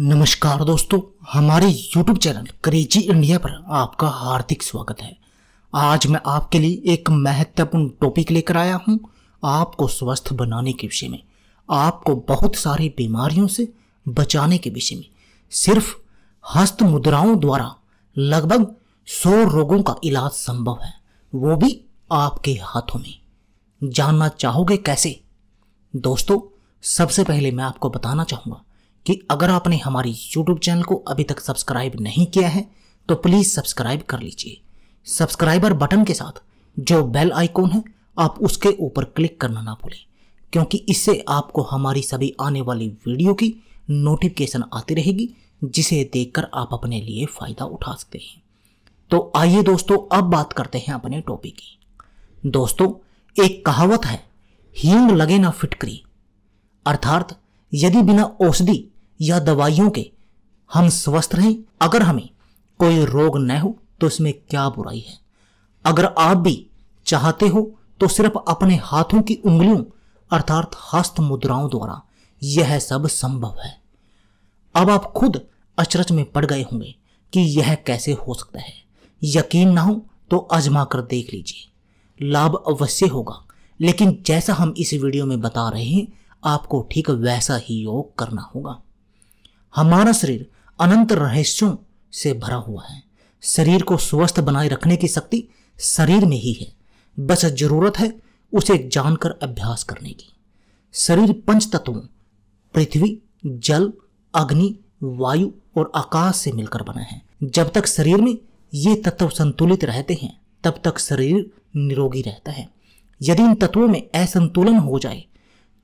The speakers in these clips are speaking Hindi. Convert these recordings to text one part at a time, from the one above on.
नमस्कार दोस्तों हमारे YouTube चैनल क्रेजी इंडिया पर आपका हार्दिक स्वागत है आज मैं आपके लिए एक महत्वपूर्ण टॉपिक लेकर आया हूं आपको स्वस्थ बनाने के विषय में आपको बहुत सारी बीमारियों से बचाने के विषय में सिर्फ हस्त मुद्राओं द्वारा लगभग सौ रोगों का इलाज संभव है वो भी आपके हाथों में जानना चाहोगे कैसे दोस्तों सबसे पहले मैं आपको बताना चाहूँगा कि अगर आपने हमारी यूट्यूब चैनल को अभी तक सब्सक्राइब नहीं किया है तो प्लीज़ सब्सक्राइब कर लीजिए सब्सक्राइबर बटन के साथ जो बेल आइकॉन है आप उसके ऊपर क्लिक करना ना भूलें क्योंकि इससे आपको हमारी सभी आने वाली वीडियो की नोटिफिकेशन आती रहेगी जिसे देखकर आप अपने लिए फ़ायदा उठा सकते हैं तो आइए दोस्तों अब बात करते हैं अपने टॉपिक की दोस्तों एक कहावत है हींग लगे ना फिटकरी अर्थात यदि बिना औषधि या दवाइयों के हम स्वस्थ रहें अगर हमें कोई रोग न हो तो इसमें क्या बुराई है अगर आप भी चाहते हो तो सिर्फ अपने हाथों की उंगलियों अर्थात हस्त मुद्राओं द्वारा यह सब संभव है अब आप खुद अचरज में पड़ गए होंगे कि यह कैसे हो सकता है यकीन ना हो तो आजमा कर देख लीजिए लाभ अवश्य होगा लेकिन जैसा हम इस वीडियो में बता रहे हैं आपको ठीक वैसा ही योग करना होगा हमारा शरीर अनंत रहस्यों से भरा हुआ है शरीर को स्वस्थ बनाए रखने की शक्ति शरीर में ही है बस जरूरत है उसे जानकर अभ्यास करने की शरीर पंच तत्वों पृथ्वी जल अग्नि वायु और आकाश से मिलकर बना है जब तक शरीर में ये तत्व संतुलित रहते हैं तब तक शरीर निरोगी रहता है यदि इन तत्वों में असंतुलन हो जाए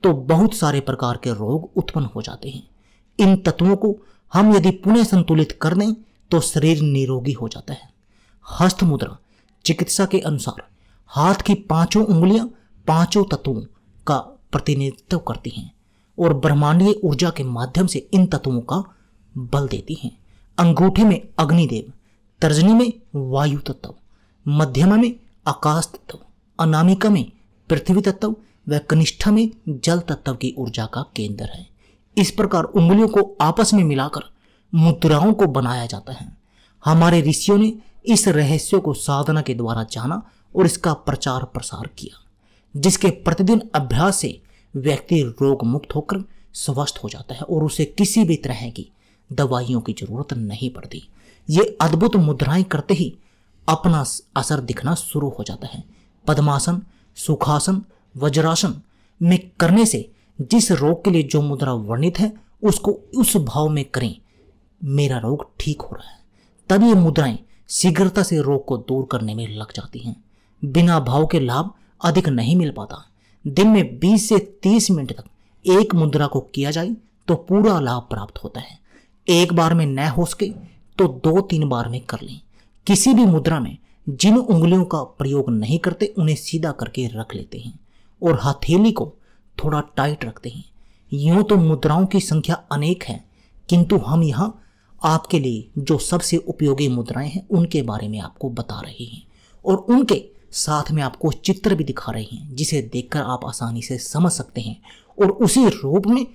तो बहुत सारे प्रकार के रोग उत्पन्न हो जाते हैं इन तत्वों को हम यदि पुनः संतुलित कर दें तो शरीर निरोगी हो जाता है हस्त मुद्रा चिकित्सा के अनुसार हाथ की पांचों उंगलियां पांचों तत्वों का प्रतिनिधित्व करती हैं और ब्रह्मांडीय ऊर्जा के माध्यम से इन तत्वों का बल देती हैं अंगूठे में अग्निदेव तर्जनी में वायु तत्व मध्यमा में आकाश तत्व अनामिका में पृथ्वी तत्व व कनिष्ठा में जल तत्व की ऊर्जा का केंद्र है इस प्रकार उंगलियों को आपस में मिलाकर मुद्राओं को बनाया जाता है हमारे ऋषियों ने इस रहस्य को साधना के द्वारा जाना और इसका प्रचार प्रसार किया जिसके प्रतिदिन अभ्यास से व्यक्ति रोग मुक्त होकर स्वस्थ हो जाता है और उसे किसी भी तरह की दवाइयों की जरूरत नहीं पड़ती ये अद्भुत मुद्राएं करते ही अपना असर दिखना शुरू हो जाता है पद्मासन सुखासन वज्रासन में करने से जिस रोग के लिए जो मुद्रा वर्णित है उसको उस भाव में करें मेरा रोग ठीक हो रहा है तब ये मुद्राएं शीघ्रता से रोग को दूर करने में लग जाती हैं बिना भाव के लाभ अधिक नहीं मिल पाता दिन में 20 से 30 मिनट तक एक मुद्रा को किया जाए तो पूरा लाभ प्राप्त होता है एक बार में न हो सके तो दो तीन बार में कर लें किसी भी मुद्रा में जिन उंगलियों का प्रयोग नहीं करते उन्हें सीधा करके रख लेते हैं और हथेली को थोड़ा टाइट रखते हैं यूं तो मुद्राओं की संख्या अनेक है किंतु हम यहाँ आपके लिए जो सबसे उपयोगी मुद्राएं हैं उनके बारे में आपको बता रहे हैं और उनके साथ में आपको चित्र भी दिखा रहे हैं जिसे देखकर आप आसानी से समझ सकते हैं और उसी रूप में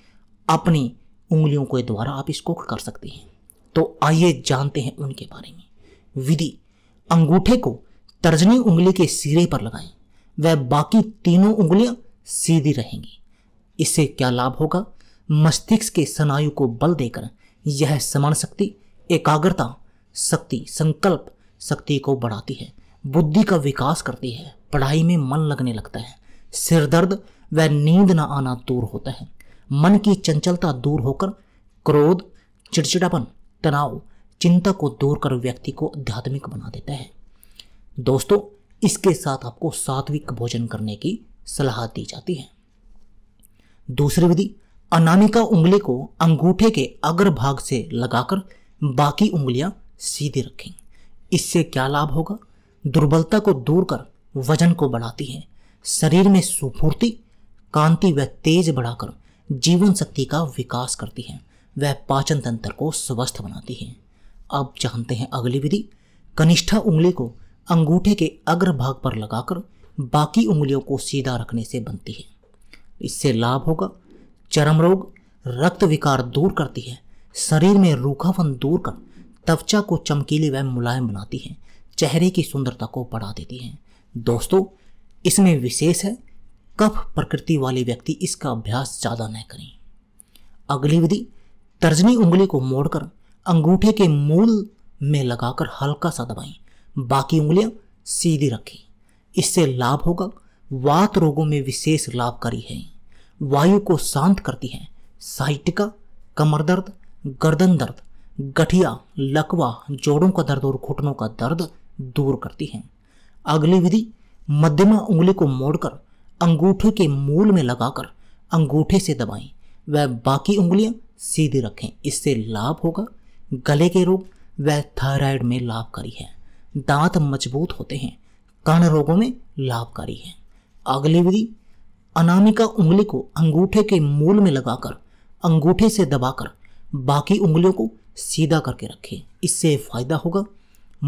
अपनी उंगलियों के द्वारा आप इसको कर सकते हैं तो आइए जानते हैं उनके बारे में विधि अंगूठे को तर्जनी उंगली के सिरे पर लगाएं वह बाकी तीनों उंगलियां सीधी रहेंगी इससे क्या लाभ होगा मस्तिष्क के स्नायु को बल देकर यह समान शक्ति एकाग्रता शक्ति संकल्प शक्ति को बढ़ाती है बुद्धि का विकास करती है पढ़ाई में मन लगने लगता है सिरदर्द व नींद न आना दूर होता है मन की चंचलता दूर होकर क्रोध चिड़चिड़ापन तनाव चिंता को दूर कर व्यक्ति को आध्यात्मिक बना देता है दोस्तों इसके साथ आपको सात्विक भोजन करने की सलाह दी जाती है दूसरी विधि अनामिका उंगली को अंगूठे के अग्र भाग से लगाकर बाकी उंगलियां सीधी रखें इससे क्या लाभ होगा दुर्बलता को दूर कर वजन को बढ़ाती है शरीर में सुफूर्ति कांति व तेज बढ़ाकर जीवन शक्ति का विकास करती है वह पाचन तंत्र को स्वस्थ बनाती है अब जानते हैं अगली विधि कनिष्ठा उंगली को अंगूठे के अग्र भाग पर लगाकर बाकी उंगलियों को सीधा रखने से बनती है इससे लाभ होगा चरम रोग रक्त विकार दूर करती है शरीर में रूखापन दूर कर त्वचा को चमकीली व मुलायम बनाती है चेहरे की सुंदरता को बढ़ा देती है दोस्तों इसमें विशेष है कफ प्रकृति वाले व्यक्ति इसका अभ्यास ज़्यादा न करें अगली विधि तर्जनी उंगली को मोड़कर अंगूठे के मूल में लगाकर हल्का सा दबाएं बाकी उंगलियां सीधी रखें इससे लाभ होगा वात रोगों में विशेष लाभकारी है वायु को शांत करती है साइटिका कमर दर्द गर्दन दर्द गठिया लकवा जोड़ों का दर्द और घुटनों का दर्द दूर करती है अगली विधि मध्यमा उंगली को मोड़कर अंगूठे के मूल में लगाकर अंगूठे से दबाएं वह बाकी उंगलियां सीधी रखें इससे लाभ होगा गले के रोग वह थायराइड में लाभकारी है दांत मजबूत होते हैं कर्ण रोगों में लाभकारी है अगली विधि अनामिका उंगली को अंगूठे के मूल में लगाकर अंगूठे से दबाकर बाकी उंगलियों को सीधा करके रखें इससे फायदा होगा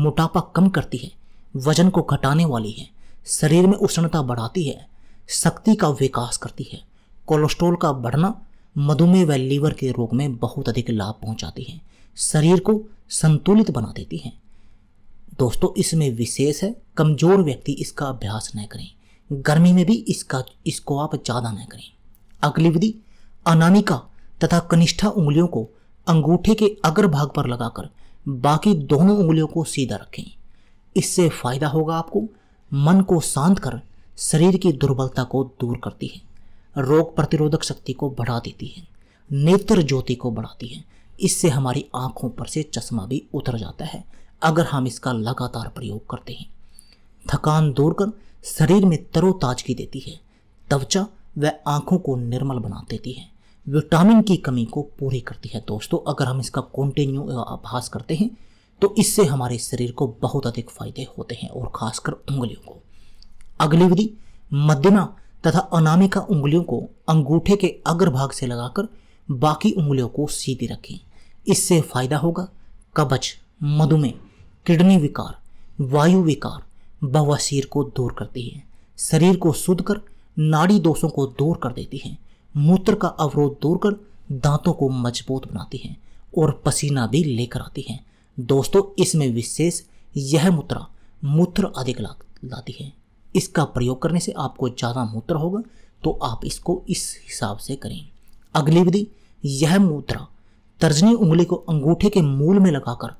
मोटापा कम करती है वजन को घटाने वाली है शरीर में उष्णता बढ़ाती है शक्ति का विकास करती है कोलेस्ट्रॉल का बढ़ना मधुमेह व लीवर के रोग में बहुत अधिक लाभ पहुंचाती है शरीर को संतुलित बना देती है दोस्तों इसमें विशेष है कमज़ोर व्यक्ति इसका अभ्यास न करें गर्मी में भी इसका इसको आप ज़्यादा न करें अगली विधि अनामिका तथा कनिष्ठा उंगलियों को अंगूठे के अग्र भाग पर लगाकर बाकी दोनों उंगलियों को सीधा रखें इससे फायदा होगा आपको मन को शांत कर शरीर की दुर्बलता को दूर करती है रोग प्रतिरोधक शक्ति को बढ़ा देती है नेत्र ज्योति को बढ़ाती है इससे हमारी आंखों पर से चश्मा भी उतर जाता है अगर हम इसका लगातार प्रयोग करते हैं थकान दूर कर शरीर में तरोताजगी देती है त्वचा व आँखों को निर्मल बना देती है विटामिन की कमी को पूरी करती है दोस्तों अगर हम इसका कॉन्टिन्यू अभ्यास करते हैं तो इससे हमारे शरीर को बहुत अधिक फायदे होते हैं और खासकर उंगलियों को अगली विधि मध्यमा तथा अनामिका उंगलियों को अंगूठे के अग्र भाग से लगाकर बाकी उंगलियों को सीधी रखें इससे फायदा होगा कबच मधुमेह किडनी विकार वायु विकार बवासीर को दूर करती है शरीर को शुद्ध कर नाड़ी दोषों को दूर कर देती है मूत्र का अवरोध दूर कर दांतों को मजबूत बनाती है और पसीना भी लेकर आती है दोस्तों इसमें विशेष यह मुद्रा मूत्र अधिक ला, लाती है इसका प्रयोग करने से आपको ज़्यादा मूत्र होगा तो आप इसको इस हिसाब से करें अगली विधि यह मुद्रा तर्जनी उंगली को अंगूठे के मूल में लगाकर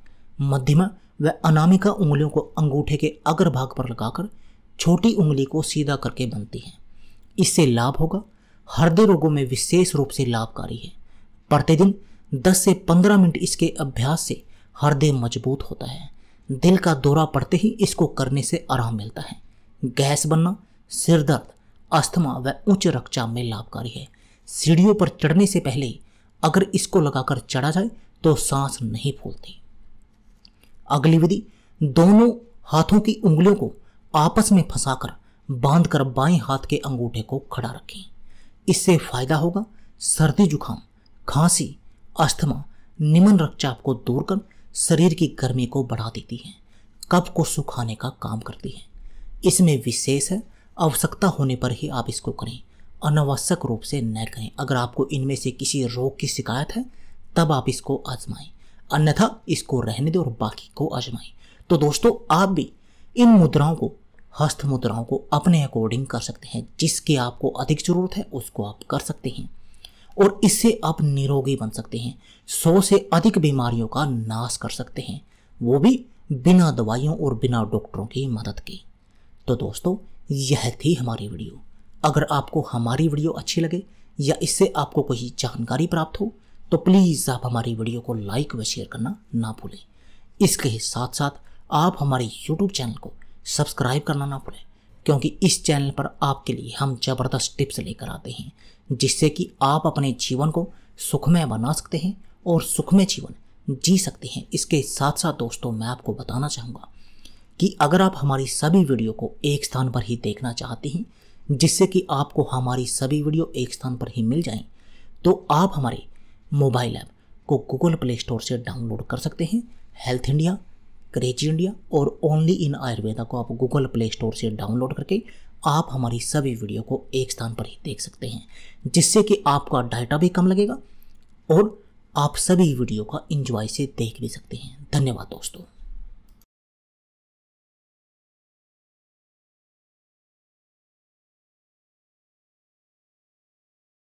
मध्यमा वह अनामिका उंगलियों को अंगूठे के अग्र भाग पर लगाकर छोटी उंगली को सीधा करके बनती हैं इससे लाभ होगा हृदय रोगों में विशेष रूप से लाभकारी है प्रतिदिन 10 से 15 मिनट इसके अभ्यास से हृदय मजबूत होता है दिल का दौरा पड़ते ही इसको करने से आराम मिलता है गैस बनना सिर दर्द अस्थमा व उच्च रक्तचाप में लाभकारी है सीढ़ियों पर चढ़ने से पहले अगर इसको लगाकर चढ़ा जाए तो सांस नहीं फूलती अगली विधि दोनों हाथों की उंगलियों को आपस में फंसाकर बांधकर बाएं हाथ के अंगूठे को खड़ा रखें इससे फायदा होगा सर्दी जुखाम खांसी अस्थमा निमन रक्तचाप को दूर कर शरीर की गर्मी को बढ़ा देती है कप को सुखाने का काम करती है इसमें विशेष है आवश्यकता होने पर ही आप इसको करें अनावश्यक रूप से न करें अगर आपको इनमें से किसी रोग की शिकायत है तब आप इसको आजमाएं अन्यथा इसको रहने दे और बाकी को आजमाएं तो दोस्तों आप भी इन मुद्राओं को हस्त मुद्राओं को अपने अकॉर्डिंग कर सकते हैं जिसकी आपको अधिक ज़रूरत है उसको आप कर सकते हैं और इससे आप निरोगी बन सकते हैं सौ से अधिक बीमारियों का नाश कर सकते हैं वो भी बिना दवाइयों और बिना डॉक्टरों की मदद के तो दोस्तों यह थी हमारी वीडियो अगर आपको हमारी वीडियो अच्छी लगे या इससे आपको कोई जानकारी प्राप्त हो तो प्लीज़ आप हमारी वीडियो को लाइक व शेयर करना ना भूलें इसके साथ साथ आप हमारे यूट्यूब चैनल को सब्सक्राइब करना ना भूलें क्योंकि इस चैनल पर आपके लिए हम ज़बरदस्त टिप्स लेकर आते हैं जिससे कि आप अपने जीवन को सुखमय बना सकते हैं और सुखमय जीवन जी सकते हैं इसके साथ साथ दोस्तों मैं आपको बताना चाहूँगा कि अगर आप हमारी सभी वीडियो को एक स्थान पर ही देखना चाहते हैं जिससे कि आपको हमारी सभी वीडियो एक स्थान पर ही मिल जाएं तो आप हमारे मोबाइल ऐप को गूगल प्ले स्टोर से डाउनलोड कर सकते हैं हेल्थ इंडिया क्रेजी इंडिया और ओनली इन आयुर्वेदा को आप गूगल प्ले स्टोर से डाउनलोड करके आप हमारी सभी वीडियो को एक स्थान पर ही देख सकते हैं जिससे कि आपका डाटा भी कम लगेगा और आप सभी वीडियो का इंजॉय से देख भी सकते हैं धन्यवाद दोस्तों